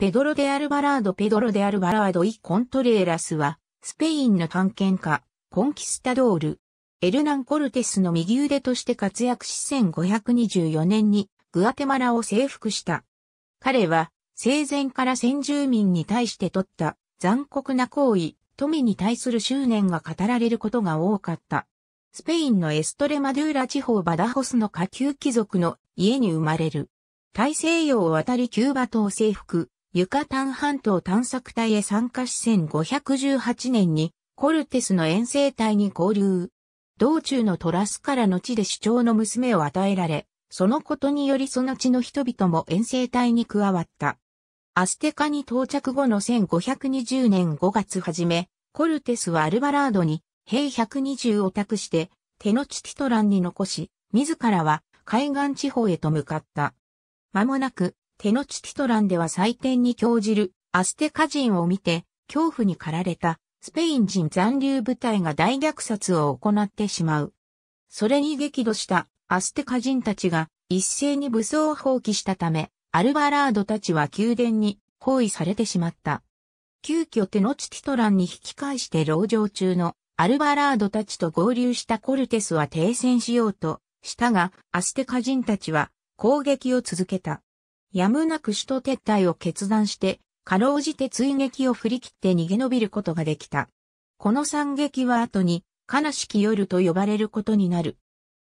ペドロ・デ・アルバラード・ペドロ・デ・アルバラード・イ・コントレーラスは、スペインの探検家、コンキスタドール、エルナン・コルテスの右腕として活躍し1524年にグアテマラを征服した。彼は生前から先住民に対して取った残酷な行為、富に対する執念が語られることが多かった。スペインのエストレマドゥーラ地方バダホスの下級貴族の家に生まれる。大西洋を渡りキューバ島征服、ユカタン半島探索隊へ参加し1518年にコルテスの遠征隊に合流。道中のトラスからの地で主張の娘を与えられ、そのことによりその地の人々も遠征隊に加わった。アステカに到着後の1520年5月初め、コルテスはアルバラードに兵120を託して、手のチティトランに残し、自らは海岸地方へと向かった。間もなく、テノチティトランでは祭典に興じるアステカ人を見て恐怖に駆られたスペイン人残留部隊が大虐殺を行ってしまう。それに激怒したアステカ人たちが一斉に武装を放棄したため、アルバラードたちは宮殿に包囲されてしまった。急遽テノチティトランに引き返して牢城中のアルバラードたちと合流したコルテスは停戦しようとしたが、アステカ人たちは攻撃を続けた。やむなく首都撤退を決断して、かろうじて追撃を振り切って逃げ延びることができた。この惨劇は後に、悲しき夜と呼ばれることになる。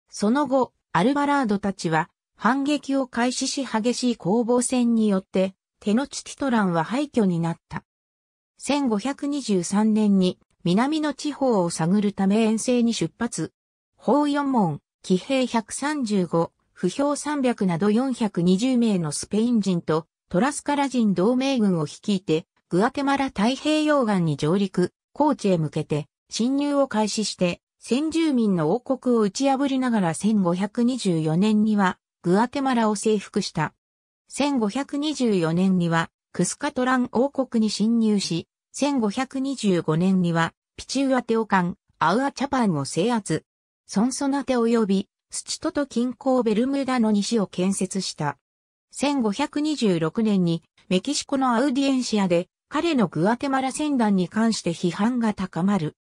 その後、アルバラードたちは、反撃を開始し激しい攻防戦によって、テノチティトランは廃墟になった。1523年に南の地方を探るため遠征に出発。法四門、騎兵135、不評300など420名のスペイン人とトラスカラ人同盟軍を率いて、グアテマラ太平洋岸に上陸、高地へ向けて侵入を開始して、先住民の王国を打ち破りながら1524年にはグアテマラを征服した。1524年にはクスカトラン王国に侵入し、1525年にはピチーアテオカン、アウアチャパンを制圧。ソンソナテ及びスチトト近郊ベルムダの西を建設した。1526年にメキシコのアウディエンシアで彼のグアテマラ戦団に関して批判が高まる。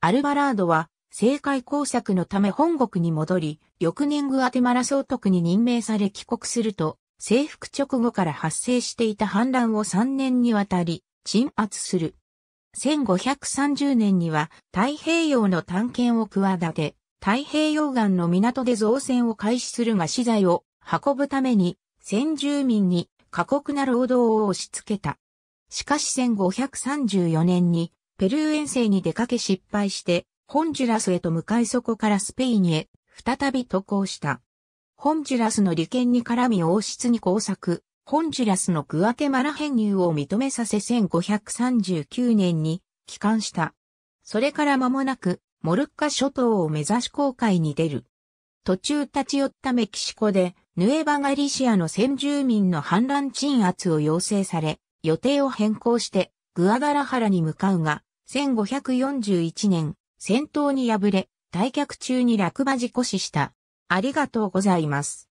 アルバラードは政界工作のため本国に戻り、翌年グアテマラ総督に任命され帰国すると、征服直後から発生していた反乱を3年にわたり鎮圧する。1530年には太平洋の探検を企て、太平洋岸の港で造船を開始するが資材を運ぶために先住民に過酷な労働を押し付けた。しかし1534年にペルー遠征に出かけ失敗してホンジュラスへと向かいそこからスペインへ再び渡航した。ホンジュラスの利権に絡み王室に工作、ホンジュラスのグアテマラ編入を認めさせ1539年に帰還した。それから間もなくモルッカ諸島を目指し航海に出る。途中立ち寄ったメキシコで、ヌエバガリシアの先住民の反乱鎮圧を要請され、予定を変更して、グアダラハラに向かうが、1541年、戦闘に敗れ、退却中に落馬事故死した。ありがとうございます。